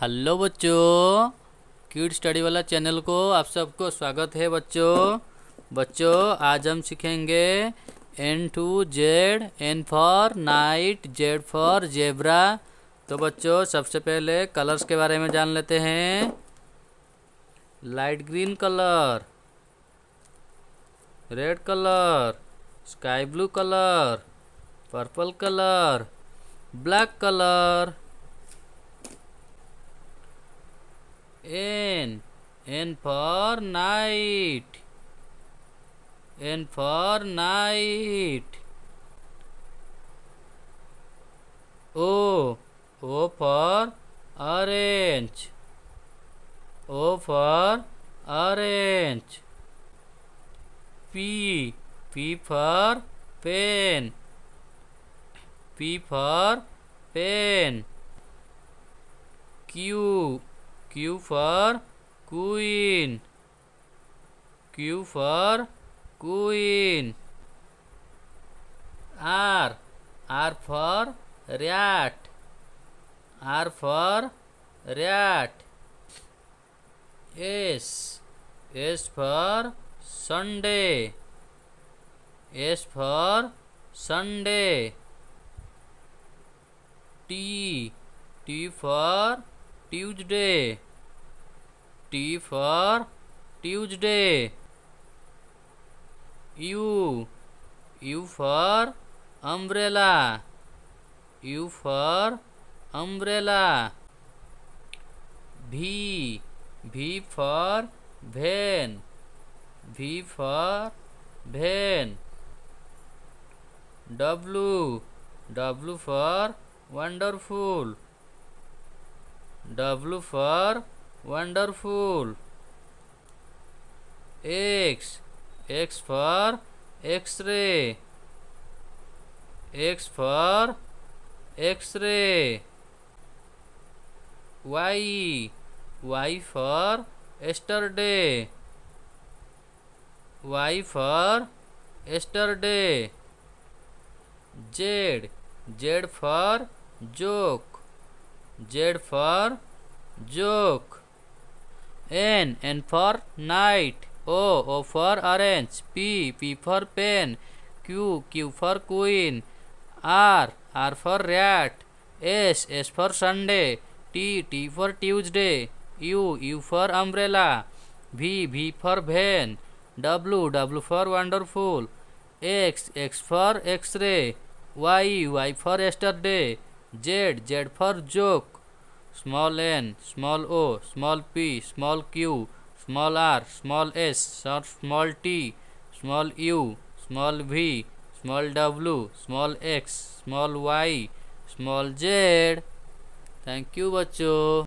Hello बच्चों kid study वाला channel को आप सबको स्वागत है बच्चों बच्चों आज हम सीखेंगे N to Z N for night Z for zebra तो बच्चों सबसे पहले कलर्स के बारे में जान लेते हैं light green colour red colour sky blue colour purple colour black colour N. N for night. N for night. O. O for orange. O for orange. P. P for pen. P for pen. Q. Q for queen. Q for queen. R. R for rat. R for rat. S. S for Sunday. S for Sunday. T. T for Tuesday. T for Tuesday. U. U for umbrella. U for umbrella. V. V for van. V for van. W. W for wonderful. W for wonderful. X X for X-ray. X for X-ray. Y Y for yesterday. Y for yesterday. Z Z for joke. Z for joke. N N for night. O O for orange. P P for pen. Q Q for queen. R R for rat. S S for Sunday. T T for Tuesday. U U for umbrella. V V for van. W W for wonderful. X X for X-ray. Y Y for yesterday. Z Z for joke small N small O small P small Q small R small S small T small U small V small W small X small Y small Z thank you बच्चों